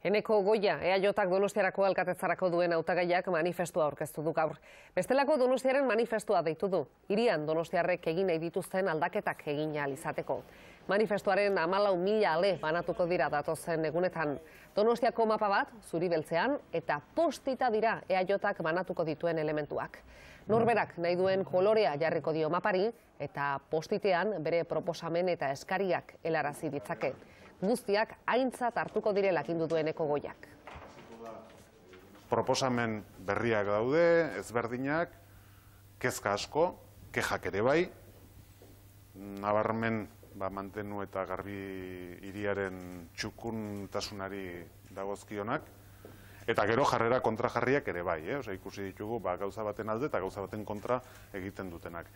Eneko goia, ea jotak donostiarako alkatezarako duen autagaiak manifestua aurkeztu du gaur. Bestelako donostiaren manifestua deitu du. Irian donostiarrek egin nahi dituzten aldaketak egin izateko. Manifestuaren amalau mila ale banatuko dira datozen egunetan. Donostiako mapa bat zuri beltzean, eta postita dira ea jotak banatuko dituen elementuak. Norberak nahi duen kolorea jarriko dio mapari eta postitean bere proposamen eta eskariak helarazi ditzake. Guztiak aintzat hartuko direlak indutueneko goiak. Proposamen berriak daude, ezberdinak, kezka asko, kexak ere bai, nabarmen ba, mantenu eta garbi iriaren txukuntasunari dagozkionak, eta gero jarrera kontrajarriak ere bai, eh? Osea, ikusi ditugu ba gauza baten alde eta gauza baten kontra egiten dutenak.